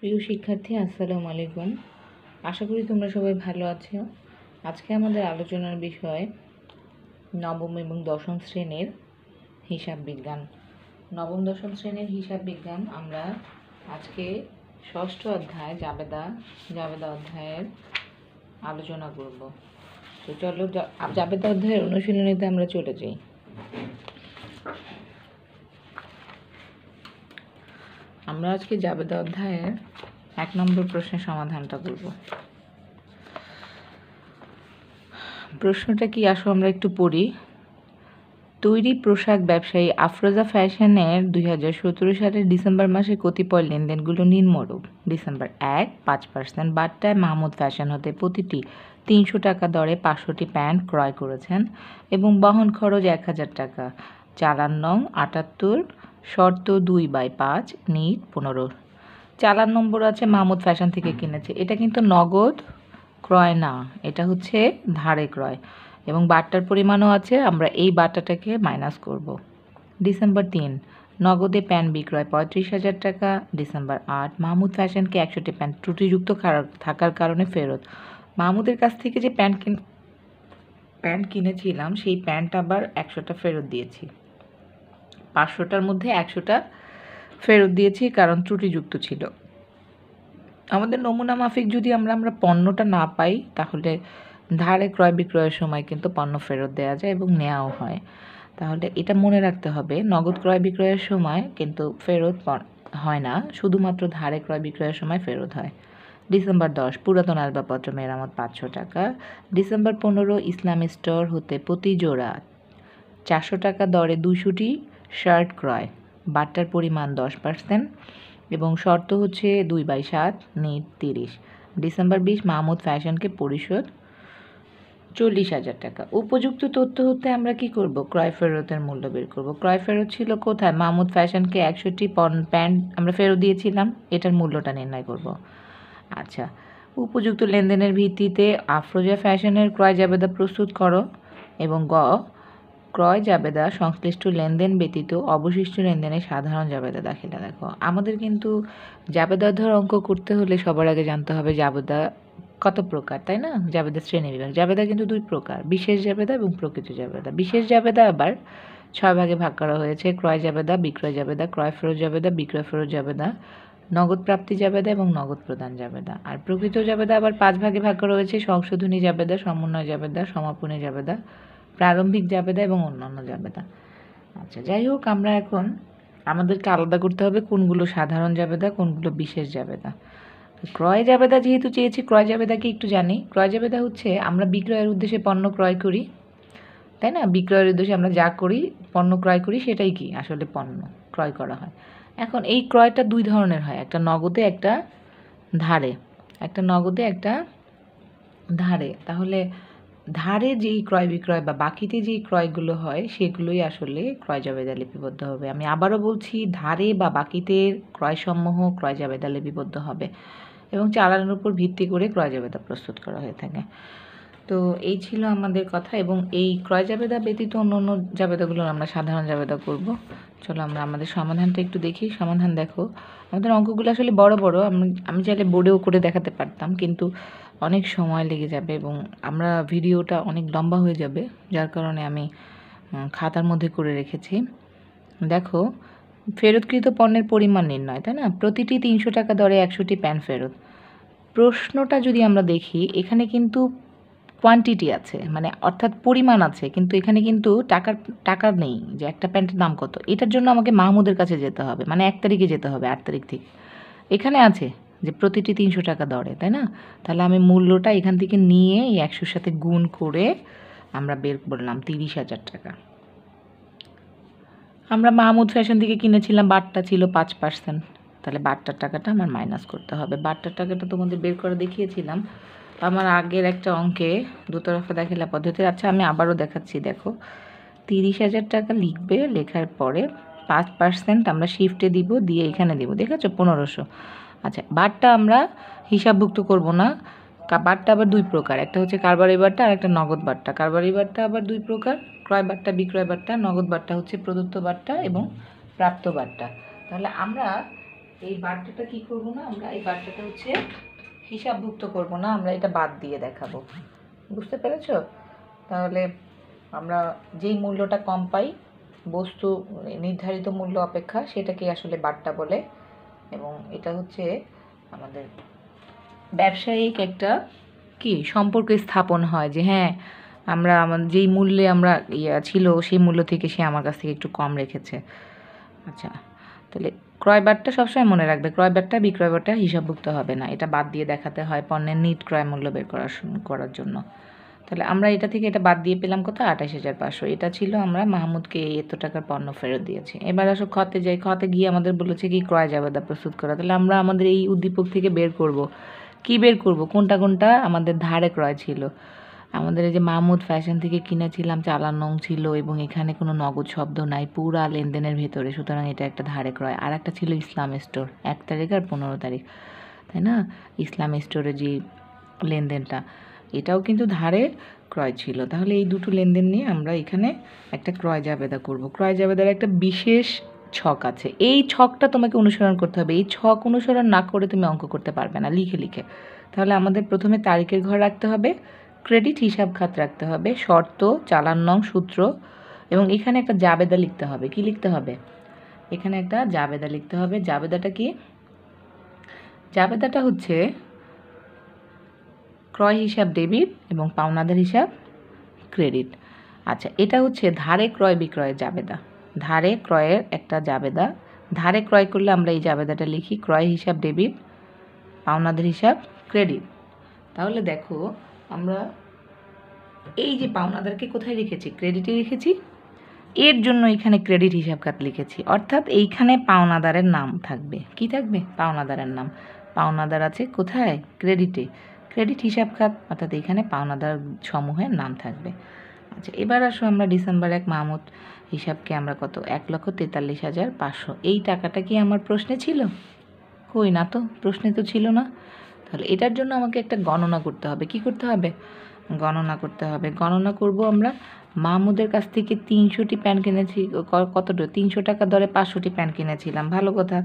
প্রিয় শিক্ষার্থী আসসালামু আলাইকুম আশা করি তোমরা সবাই ভালো আছো আজকে আমাদের আলোচনার বিষয় নবম এবং দশম শ্রেণীর হিসাব বিজ্ঞান নবম দশম শ্রেণীর হিসাব বিজ্ঞান আমরা আজকে ষষ্ঠ অধ্যায় জাবেদা জাবেদা অধ্যায়ের আলোচনা করব তো চলো জাবেদা অধ্যায়ের অনুশীলনীতে আমরা চলে যাই আমরা আজকে জাবেদা অধ্যায়ের এক নম্বর প্রশ্নের সমাধানটা বলবো প্রশ্নটা কি আসো আমরা একটু পড়ি তৈরি পোশাক ব্যবসায়ী আফরোজা ফ্যাশনের দুই হাজার সতেরো সালের ডিসেম্বর মাসে কতিপয় লেনদেনগুলো নিম্নরূপ ডিসেম্বর এক পাঁচ পার্সেন্ট বার্তায় মাহমুদ ফ্যাশন হতে প্রতিটি তিনশো টাকা দরে পাঁচশোটি প্যান্ট ক্রয় করেছেন এবং বাহন খরচ এক হাজার টাকা চালান নং আটাত্তর শর্ত দুই বাই পাঁচ নিট পনেরো চালান নম্বর আছে মাহমুদ ফ্যাশন থেকে কিনেছে এটা কিন্তু নগদ ক্রয় না এটা হচ্ছে ধারে ক্রয় এবং বাট্টার পরিমাণও আছে আমরা এই বাট্টাটাকে মাইনাস করব। ডিসেম্বর তিন নগদে প্যান বিক্রয় পঁয়ত্রিশ হাজার টাকা ডিসেম্বর আট মাহমুদ ফ্যাশনকে একশোটি প্যান্ট ত্রুটিযুক্ত থাকার কারণে ফেরত মাহমুদের কাছ থেকে যে প্যান্ট কিন প্যান্ট কিনেছিলাম সেই প্যান্ট আবার একশোটা ফেরত দিয়েছি পাঁচশোটার মধ্যে একশোটা ফেরত দিয়েছি কারণ ত্রুটিযুক্ত ছিল আমাদের নমুনা মাফিক যদি আমরা আমরা পণ্যটা না পাই তাহলে ধারে ক্রয় বিক্রয়ের সময় কিন্তু পণ্য ফেরত দেওয়া যায় এবং নেওয়াও হয় তাহলে এটা মনে রাখতে হবে নগদ ক্রয় বিক্রয়ের সময় কিন্তু ফেরত হয় না শুধুমাত্র ধারে ক্রয় বিক্রয়ের সময় ফেরত হয় ডিসেম্বর দশ পুরাতন আসবাবপত্র মেরামত পাঁচশো টাকা ডিসেম্বর পনেরো ইসলামী স্টোর হতে প্রতি জোড়া চারশো টাকা দরে দুশোটি শার্ট ক্রয় বাট্টার পরিমাণ দশ পার্সেন্ট এবং শর্ত হচ্ছে দুই বাই সাত নেট তিরিশ ডিসেম্বর বিশ মাহমুদ ফ্যাশনকে পরিশোধ চল্লিশ হাজার টাকা উপযুক্ত তথ্য হতে আমরা কি করব ক্রয় ফেরতের মূল্য বের করব ক্রয় ফেরত ছিল কোথায় মাহমুদ ফ্যাশনকে একশোটি প্যান্ট আমরা ফেরত দিয়েছিলাম এটার মূল্যটা নির্ণয় করব আচ্ছা উপযুক্ত লেনদেনের ভিত্তিতে আফরোজা ফ্যাশনের ক্রয় জাবেদা প্রস্তুত করো এবং গ ক্রয় জাবেদা সংশ্লিষ্ট লেনদেন ব্যতীত অবশিষ্ট লেনদেনে সাধারণ জাবেদা দাখিলা দেখো আমাদের কিন্তু জাবেদার ধর অঙ্ক করতে হলে সবার আগে জানতে হবে জাবেদা কত প্রকার তাই না জাবেদা শ্রেণী বিভাগ জাবেদা কিন্তু দুই প্রকার বিশেষ জাবেদা এবং প্রকৃত জাবেদা বিশেষ জাবেদা আবার ছয় ভাগে ভাগ করা হয়েছে ক্রয় জাবেদা বিক্রয় জাবেদা ক্রয় ফেরত জাবেদা বিক্রয় ফেরত জাবেদা নগদ প্রাপ্তি জাবেদা এবং নগদ প্রদান জাবেদা আর প্রকৃত জাবেদা আবার পাঁচ ভাগে ভাগ করা হয়েছে সংশোধনী জাবেদা সমন্বয় জাবেদা সমাপনী জাবেদা প্রারম্ভিক জাবেদা এবং অন্যান্য জাবেদা আচ্ছা যাই হোক আমরা এখন আমাদেরকে আলাদা করতে হবে কোনগুলো সাধারণ জাবেদা কোনগুলো বিশেষ জাবেদা ক্রয় জাবেদা যেহেতু চেয়েছি ক্রয় জাবেদাকে একটু জানি ক্রয় জাবেদা হচ্ছে আমরা বিক্রয়ের উদ্দেশ্যে পণ্য ক্রয় করি তাই না বিক্রয়ের উদ্দেশ্যে আমরা যা করি পণ্য ক্রয় করি সেটাই কি আসলে পণ্য ক্রয় করা হয় এখন এই ক্রয়টা দুই ধরনের হয় একটা নগদে একটা ধারে একটা নগদে একটা ধারে তাহলে ধারে যেই ক্রয় বিক্রয় বা বাকিতে যেই ক্রয়গুলো হয় সেগুলোই আসলে ক্রয় জাবেদা লিপিবদ্ধ হবে আমি আবারও বলছি ধারে বা বাকিতে ক্রয়সমূহ ক্রয় জাবেদা লিপিবদ্ধ হবে এবং চালানোর উপর ভিত্তি করে ক্রয় জাবেদা প্রস্তুত করা হয়ে থাকে তো এই ছিল আমাদের কথা এবং এই ক্রয় জাবেদা ব্যতীত অন্য অন্য জাবেদাগুলো আমরা সাধারণ জাবেদা করব চলো আমরা আমাদের সমাধানটা একটু দেখি সমাধান দেখো আমাদের অঙ্কগুলো আসলে বড় বড় আমি আমি চাইলে বোর্ডেও করে দেখাতে পারতাম কিন্তু অনেক সময় লেগে যাবে এবং আমরা ভিডিওটা অনেক লম্বা হয়ে যাবে যার কারণে আমি খাতার মধ্যে করে রেখেছি দেখো ফেরতকৃত পণ্যের পরিমাণ নির্ণয় তাই না প্রতিটি তিনশো টাকা দরে একশোটি প্যান ফেরত প্রশ্নটা যদি আমরা দেখি এখানে কিন্তু কোয়ান্টিটি আছে মানে অর্থাৎ পরিমাণ আছে কিন্তু এখানে কিন্তু টাকার টাকা নেই যে একটা প্যান্টের দাম কত এটার জন্য আমাকে মাহমুদের কাছে যেতে হবে মানে এক তারিখে যেতে হবে আট তারিখ থেকে এখানে আছে যে প্রতিটি তিনশো টাকা দরে তাই না তাহলে আমি মূল্যটা এখান থেকে নিয়ে এই একশোর সাথে গুণ করে আমরা বের করলাম তিরিশ হাজার টাকা আমরা মাহমুদ ফ্যাশন থেকে কিনেছিলাম বাটটা ছিল পাঁচ পার্সেন্ট তাহলে বাটটার টাকাটা আমার মাইনাস করতে হবে বাটটার টাকাটা তোমাদের বের করে দেখিয়েছিলাম আমার আগের একটা অঙ্কে দুতরফা দেখিলা পদ্ধতি আচ্ছা আমি আবারও দেখাচ্ছি দেখো তিরিশ হাজার টাকা লিখবে লেখার পরে পাঁচ পার্সেন্ট আমরা শিফটে দিব দিয়ে এখানে দেবো দেখেছো পনেরোশো আচ্ছা বারটা আমরা হিসাবভুক্ত করব না বারটা আবার দুই প্রকার একটা হচ্ছে কারবারি বারটা আর একটা নগদ বারটা কারবারি বারটা আবার দুই প্রকার ক্রয় বারটা বিক্রয় বার্তা নগদ বার্তা হচ্ছে প্রদত্ত বার্তা এবং প্রাপ্ত বার্তা তাহলে আমরা এই বার্তাটা কি করব না আমরা এই বার্তাটা হচ্ছে হিসাবভুক্ত করব না আমরা এটা বাদ দিয়ে দেখাবো বুঝতে পেরেছ তাহলে আমরা যেই মূল্যটা কম পাই বস্তু নির্ধারিত মূল্য অপেক্ষা সেটাকেই আসলে বার্তা বলে এবং এটা হচ্ছে আমাদের ব্যবসায়িক একটা কি সম্পর্ক স্থাপন হয় যে হ্যাঁ আমরা আমাদের যেই মূল্যে আমরা ইয়া ছিল সেই মূল্য থেকে সে আমার কাছ থেকে একটু কম রেখেছে আচ্ছা তাহলে ক্রয়বারটা সবসময় মনে রাখবে ক্রয়বারটা বিক্রয়বারটা হিসাবভুক্ত হবে না এটা বাদ দিয়ে দেখাতে হয় পণ্যের নিট ক্রয় মূল্য বের করার করার জন্য তাহলে আমরা এটা থেকে এটা বাদ দিয়ে পেলাম কত আঠাশ হাজার পাঁচশো এটা ছিল আমরা মাহমুদকে এই এত টাকার পণ্য ফেরত দিয়েছি এবার আসো খতে যাই খতে গিয়ে আমাদের বলেছে কি ক্রয় জাবেদা প্রস্তুত করা তাহলে আমরা আমাদের এই উদ্দীপক থেকে বের করব কি বের করব কোনটা কোনটা আমাদের ধারে ক্রয় ছিল আমাদের এই যে মাহমুদ ফ্যাশন থেকে কিনেছিলাম চালান নং ছিল এবং এখানে কোনো নগদ শব্দ নাই পুরা লেনদেনের ভেতরে সুতরাং এটা একটা ধারে ক্রয় আর একটা ছিল ইসলাম স্টোর এক তারিখ আর পনেরো তারিখ তাই না ইসলাম স্টোরে যে লেনদেনটা এটাও কিন্তু ধারে ক্রয় ছিল তাহলে এই দুটো লেনদেন নিয়ে আমরা এখানে একটা ক্রয় জাবেদা করব ক্রয় জাবেদার একটা বিশেষ ছক আছে এই ছকটা তোমাকে অনুসরণ করতে হবে এই ছক অনুসরণ না করে তুমি অঙ্ক করতে পারবে না লিখে লিখে তাহলে আমাদের প্রথমে তারিখের ঘর রাখতে হবে ক্রেডিট হিসাব খাত রাখতে হবে শর্ত চালান নং সূত্র এবং এখানে একটা জাবেদা লিখতে হবে কি লিখতে হবে এখানে একটা জাবেদা লিখতে হবে জাবেদাটা কি জাবেদাটা হচ্ছে ক্রয় হিসাব ডেবিট এবং পাওনাদার হিসাব ক্রেডিট আচ্ছা এটা হচ্ছে ধারে ক্রয় বিক্রয়ের জাবেদা ধারে ক্রয়ের একটা জাবেদা ধারে ক্রয় করলে আমরা এই জাবেদাটা লিখি ক্রয় হিসাব ডেবিট পাওনাদের হিসাব ক্রেডিট তাহলে দেখো আমরা এই যে পাওনাদারকে কোথায় রেখেছি ক্রেডিটে রেখেছি এর জন্য এখানে ক্রেডিট হিসাব খাত লিখেছি অর্থাৎ এইখানে পাওনাদারের নাম থাকবে কি থাকবে পাওনাদারের নাম পাওনাদার আছে কোথায় ক্রেডিটে ক্রেডিট হিসাব খাত অর্থাৎ এখানে পাওনাদার সমূহের নাম থাকবে আচ্ছা এবার আসো আমরা ডিসেম্বর এক মাহমুদ হিসাবকে আমরা কত এক লক্ষ তেতাল্লিশ হাজার পাঁচশো এই টাকাটা কি আমার প্রশ্নে ছিল কই না তো প্রশ্নে তো ছিল না তাহলে এটার জন্য আমাকে একটা গণনা করতে হবে কি করতে হবে গণনা করতে হবে গণনা করব আমরা মাহমুদের কাছ থেকে তিনশোটি প্যান্ট কিনেছি কতটা তিনশো টাকা দরে পাঁচশোটি প্যান্ট কিনেছিলাম ভালো কথা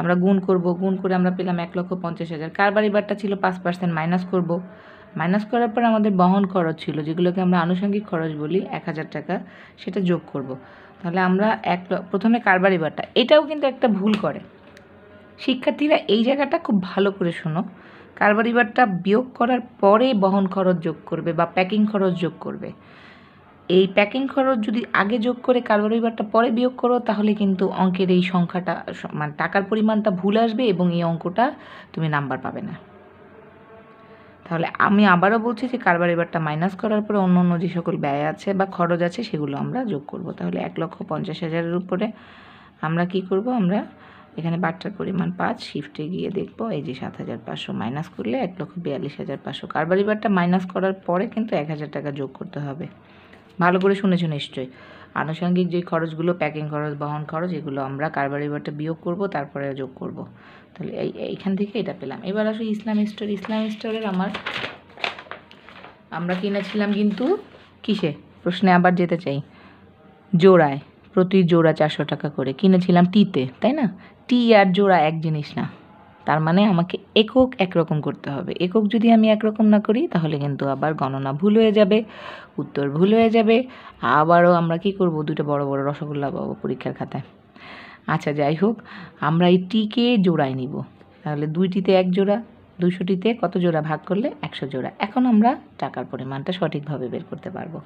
আমরা গুণ করব গুণ করে আমরা পেলাম এক লক্ষ পঞ্চাশ হাজার কারবারি বারটা ছিল পাঁচ পার্সেন্ট মাইনাস করব মাইনাস করার পর আমাদের বহন খরচ ছিল যেগুলোকে আমরা আনুষঙ্গিক খরচ বলি এক হাজার টাকা সেটা যোগ করব তাহলে আমরা এক প্রথমে কারবারি বারটা এটাও কিন্তু একটা ভুল করে শিক্ষার্থীরা এই জায়গাটা খুব ভালো করে শোনো কারবারি বারটা বিয়োগ করার পরে বহন খরচ যোগ করবে বা প্যাকিং খরচ যোগ করবে এই প্যাকিং খরচ যদি আগে যোগ করে রবিবারটা পরে বিয়োগ করো তাহলে কিন্তু অঙ্কের এই সংখ্যাটা মানে টাকার পরিমাণটা ভুল আসবে এবং এই অঙ্কটা তুমি নাম্বার পাবে না তাহলে আমি আবারও বলছি যে কারবার কারবারিবারটা মাইনাস করার পরে অন্য অন্য যে সকল ব্যয় আছে বা খরচ আছে সেগুলো আমরা যোগ করব তাহলে এক লক্ষ পঞ্চাশ হাজারের উপরে আমরা কি করব আমরা এখানে বাটটার পরিমাণ পাঁচ শিফটে গিয়ে দেখবো এই যে সাত হাজার পাঁচশো মাইনাস করলে এক লক্ষ বিয়াল্লিশ হাজার পাঁচশো কারবারিবারটা মাইনাস করার পরে কিন্তু এক হাজার টাকা যোগ করতে হবে ভালো করে শুনেছো নিশ্চয়ই আনুষঙ্গিক যে খরচগুলো প্যাকিং খরচ বহন খরচ এগুলো আমরা কারবার এবারটা বিয়োগ করব তারপরে যোগ করব তাহলে এই এইখান থেকে এটা পেলাম এবার আসলে ইসলাম স্টোর ইসলাম স্টোরের আমার আমরা কিনেছিলাম কিন্তু কিসে প্রশ্নে আবার যেতে চাই জোড়ায় প্রতি জোড়া চারশো টাকা করে কিনেছিলাম টিতে তাই না টি আর জোড়া এক জিনিস না তার মানে আমাকে একক একরকম করতে হবে একক যদি আমি একরকম না করি তাহলে কিন্তু আবার গণনা ভুল হয়ে যাবে উত্তর ভুল হয়ে যাবে আবারও আমরা কি করব দুটো বড় বড় রসগোল্লা পাবো পরীক্ষার খাতায় আচ্ছা যাই হোক আমরা এই টিকে জোড়ায় নিব তাহলে দুইটিতে এক জোড়া দুশোটিতে কত জোড়া ভাগ করলে একশো জোড়া এখন আমরা টাকার পরিমাণটা সঠিকভাবে বের করতে পারবো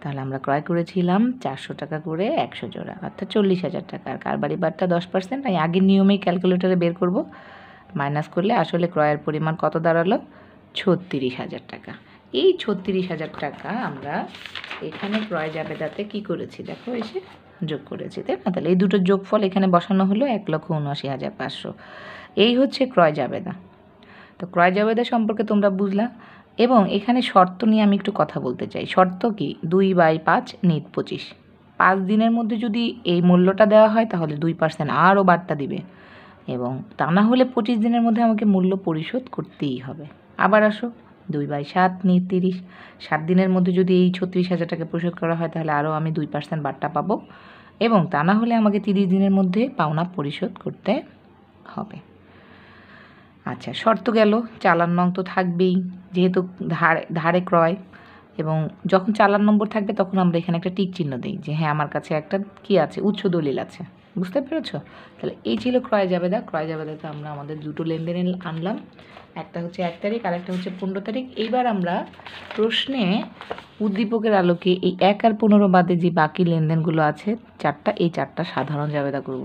তাহলে আমরা ক্রয় করেছিলাম চারশো টাকা করে একশো জোড়া অর্থাৎ চল্লিশ হাজার টাকা আর কারবারি বারটা দশ পার্সেন্ট আমি আগের নিয়মেই ক্যালকুলেটারে বের করব মাইনাস করলে আসলে ক্রয়ের পরিমাণ কত দাঁড়ালো ছত্রিশ হাজার টাকা এই ছত্রিশ হাজার টাকা আমরা এখানে ক্রয় তাতে কি করেছি দেখো এসে যোগ করেছি তাই না তাহলে এই দুটো যোগফল এখানে বসানো হলো এক লক্ষ উনআশি হাজার পাঁচশো এই হচ্ছে ক্রয় যাবেদা তো ক্রয় জাবেদা সম্পর্কে তোমরা বুঝলা এবং এখানে শর্ত নিয়ে আমি একটু কথা বলতে চাই শর্ত কি দুই বাই পাঁচ নিট পঁচিশ পাঁচ দিনের মধ্যে যদি এই মূল্যটা দেওয়া হয় তাহলে দুই পার্সেন্ট আরও বার্তা দিবে এবং তা না হলে পঁচিশ দিনের মধ্যে আমাকে মূল্য পরিশোধ করতেই হবে আবার আসো দুই বাই সাত নিয়ে তিরিশ সাত দিনের মধ্যে যদি এই ছত্রিশ হাজার টাকা পরিশোধ করা হয় তাহলে আরও আমি দুই পার্সেন্ট বার্তা পাবো এবং তা না হলে আমাকে তিরিশ দিনের মধ্যে পাওনা পরিশোধ করতে হবে আচ্ছা শর্ত গেল চালান নং তো থাকবেই যেহেতু ধারে ধারে ক্রয় এবং যখন চালান নম্বর থাকবে তখন আমরা এখানে একটা টিক চিহ্ন দিই যে হ্যাঁ আমার কাছে একটা কি আছে উচ্চ দলিল আছে বুঝতে পেরেছ তাহলে এই ছিল ক্রয় জাবেদা ক্রয় জাবেদাতে আমরা আমাদের দুটো লেনদেন আনলাম একটা হচ্ছে এক তারিখ আর একটা হচ্ছে পনেরো তারিখ এইবার আমরা প্রশ্নে উদ্দীপকের আলোকে এই এক আর পনেরো বাদে যে বাকি লেনদেনগুলো আছে চারটা এই চারটা সাধারণ জাবেদা করব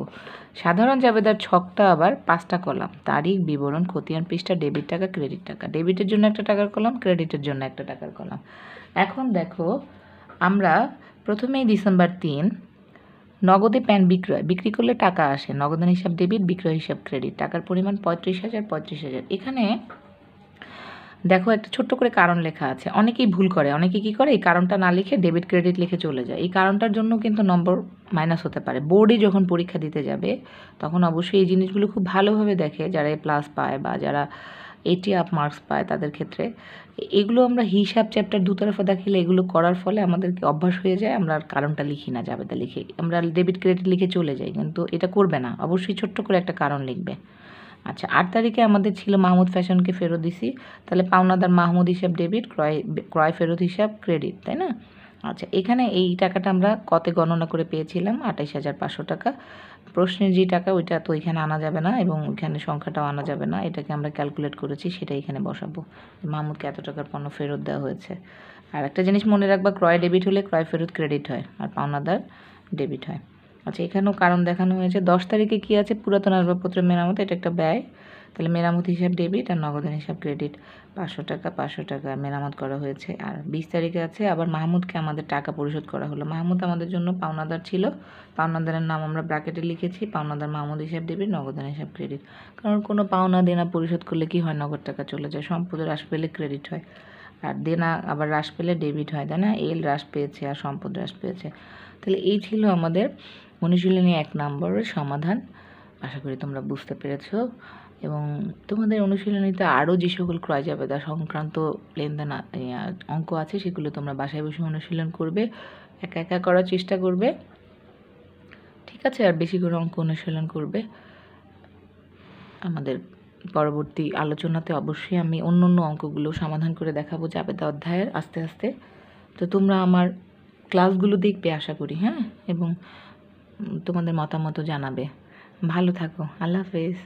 সাধারণ জাবেদার ছকটা আবার পাঁচটা কলাম তারিখ বিবরণ খতিয়ান পৃষ্ঠা ডেবিট টাকা ক্রেডিট টাকা ডেবিটের জন্য একটা টাকার কলাম ক্রেডিটের জন্য একটা টাকার কলাম এখন দেখো আমরা প্রথমেই ডিসেম্বর তিন নগদে প্যান বিক্রয় বিক্রি করলে টাকা আসে নগদান হিসাব ডেবিট বিক্রয় হিসাব ক্রেডিট টাকার পরিমাণ পঁয়ত্রিশ হাজার পঁয়ত্রিশ হাজার এখানে দেখো একটা ছোট্ট করে কারণ লেখা আছে অনেকেই ভুল করে অনেকে কি করে এই কারণটা না লিখে ডেবিট ক্রেডিট লিখে চলে যায় এই কারণটার জন্য কিন্তু নম্বর মাইনাস হতে পারে বোর্ডে যখন পরীক্ষা দিতে যাবে তখন অবশ্যই এই জিনিসগুলো খুব ভালোভাবে দেখে যারা প্লাস পায় বা যারা এটি আপ মার্কস পায় তাদের ক্ষেত্রে এগুলো আমরা হিসাব চ্যাপ্টার দুতরফা দেখিলে এগুলো করার ফলে আমাদেরকে অভ্যাস হয়ে যায় আমরা আর কারণটা লিখি না যাবে তা লিখে আমরা ডেবিট ক্রেডিট লিখে চলে যাই কিন্তু এটা করবে না অবশ্যই ছোট্ট করে একটা কারণ লিখবে আচ্ছা আট তারিখে আমাদের ছিল মাহমুদ ফ্যাশনকে ফেরত দিছি তাহলে পাওনাদার মাহমুদ হিসাব ডেবিট ক্রয় ক্রয় ফেরত হিসাব ক্রেডিট তাই না আচ্ছা এখানে এই টাকাটা আমরা কতে গণনা করে পেয়েছিলাম আঠাইশ হাজার পাঁচশো টাকা প্রশ্নের যে টাকা ওইটা তো এখানে আনা যাবে না এবং ওইখানে সংখ্যাটাও আনা যাবে না এটাকে আমরা ক্যালকুলেট করেছি সেটা এখানে বসাবো মাহমুদকে এত টাকার পণ্য ফেরত দেওয়া হয়েছে আর একটা জিনিস মনে রাখবা ক্রয় ডেবিট হলে ক্রয় ফেরত ক্রেডিট হয় আর পাওনাদার ডেবিট হয় আচ্ছা এখানেও কারণ দেখানো হয়েছে দশ তারিখে কি আছে পুরাতন আসবাবপত্র মেরামত এটা একটা ব্যয় তাহলে মেরামত হিসাব ডেবিট আর নগদান হিসাব ক্রেডিট পাঁচশো টাকা পাঁচশো টাকা মেরামত করা হয়েছে আর বিশ তারিখে আছে আবার মাহমুদকে আমাদের টাকা পরিশোধ করা হলো মাহমুদ আমাদের জন্য পাওনাদার ছিল পাওনাদারের নাম আমরা ব্র্যাকেটে লিখেছি পাওনাদার মাহমুদ হিসাব ডেবিট নগদান হিসাব ক্রেডিট কারণ কোনো পাওনা দেনা পরিশোধ করলে কি হয় নগদ টাকা চলে যায় সম্পদ হ্রাস পেলে ক্রেডিট হয় আর দেনা আবার হ্রাস পেলে ডেবিট হয় তাই না এল হ্রাস পেয়েছে আর সম্পদ হ্রাস পেয়েছে তাহলে এই ছিল আমাদের অনুশীলনী এক নম্বরের সমাধান আশা করি তোমরা বুঝতে পেরেছো এবং তোমাদের অনুশীলনীতে আরও যে সকল ক্রয় যাবে তা সংক্রান্ত লেনদেন অঙ্ক আছে সেগুলো তোমরা বাসায় বসে অনুশীলন করবে একা একা করার চেষ্টা করবে ঠিক আছে আর বেশি করে অঙ্ক অনুশীলন করবে আমাদের পরবর্তী আলোচনাতে অবশ্যই আমি অন্য অন্য অঙ্কগুলো সমাধান করে দেখাবো জাবেদা অধ্যায়ের আস্তে আস্তে তো তোমরা আমার ক্লাসগুলো দেখবে আশা করি হ্যাঁ এবং তোমাদের মতামত জানাবে ভালো থাকো আল্লাহ হাফেজ